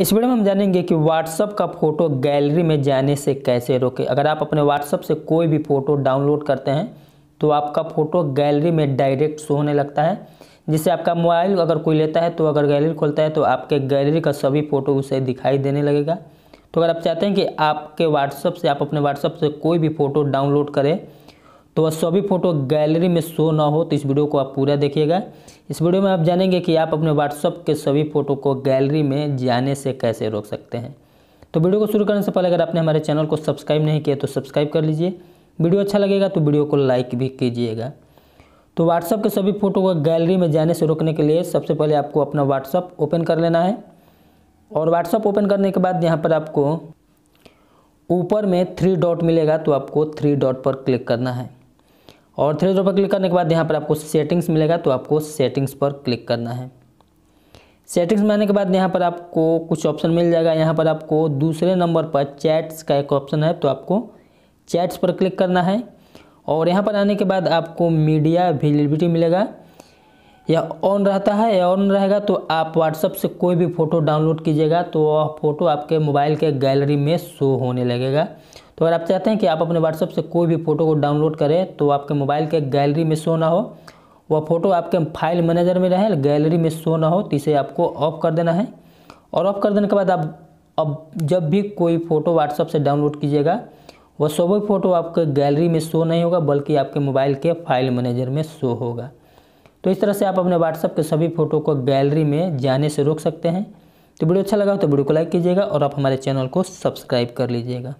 इस वीडियो में हम जानेंगे कि व्हाट्सअप का फ़ोटो गैलरी में जाने से कैसे रोके अगर आप अपने व्हाट्सअप से कोई भी फ़ोटो डाउनलोड करते हैं तो आपका फ़ोटो गैलरी में डायरेक्ट शो होने लगता है जिससे आपका मोबाइल अगर कोई लेता है तो अगर गैलरी खोलता है तो आपके गैलरी का सभी फ़ोटो उसे दिखाई देने लगेगा तो अगर आप चाहते हैं कि आपके व्हाट्सअप से आप अपने व्हाट्सअप से कोई भी फ़ोटो डाउनलोड करें तो वह सभी फ़ोटो गैलरी में शो ना हो तो इस वीडियो को आप पूरा देखिएगा इस वीडियो में आप जानेंगे कि आप अपने व्हाट्सअप के सभी फ़ोटो को गैलरी में जाने से कैसे रोक सकते हैं तो वीडियो को शुरू करने से पहले अगर आपने हमारे चैनल को सब्सक्राइब नहीं किया तो सब्सक्राइब कर लीजिए वीडियो अच्छा लगेगा तो वीडियो को लाइक भी कीजिएगा तो व्हाट्सअप के सभी फ़ोटो को गैलरी में जाने से रोकने के लिए सबसे पहले आपको अपना व्हाट्सअप ओपन कर लेना है और व्हाट्सअप ओपन करने के बाद यहाँ पर आपको ऊपर में थ्री डॉट मिलेगा तो आपको थ्री डॉट पर क्लिक करना है और थ्री जीरो पर क्लिक करने के बाद यहाँ पर आपको सेटिंग्स मिलेगा तो आपको सेटिंग्स पर क्लिक करना है सेटिंग्स में आने के बाद यहाँ पर आपको कुछ ऑप्शन मिल जाएगा यहाँ पर आपको दूसरे नंबर पर चैट्स का एक ऑप्शन है तो आपको चैट्स पर क्लिक करना है और यहाँ पर आने के बाद आपको मीडिया अवेलेबिलिटी मिलेगा या ऑन रहता है या ऑन रहेगा तो आप व्हाट्सअप से कोई भी फ़ोटो डाउनलोड कीजिएगा तो वह फ़ोटो आपके मोबाइल के गैलरी में शो होने लगेगा तो अगर आप चाहते हैं कि आप अपने व्हाट्सअप से कोई भी फ़ोटो को डाउनलोड करें तो आपके मोबाइल के गैलरी में शो ना हो वह फ़ोटो आपके फाइल मैनेजर में रहे गैलरी में शो ना हो तो इसे आपको ऑफ कर देना है और ऑफ कर देने के बाद आप अब जब भी कोई फ़ोटो व्हाट्सअप से डाउनलोड कीजिएगा वह सब फ़ोटो आपके गैलरी में शो नहीं होगा बल्कि आपके मोबाइल के फाइल मैनेजर में शो होगा तो इस तरह से आप अपने व्हाट्सअप के सभी फ़ोटो को गैलरी में जाने से रोक सकते हैं तो वीडियो अच्छा लगा तो वीडियो को लाइक कीजिएगा और आप हमारे चैनल को सब्सक्राइब कर लीजिएगा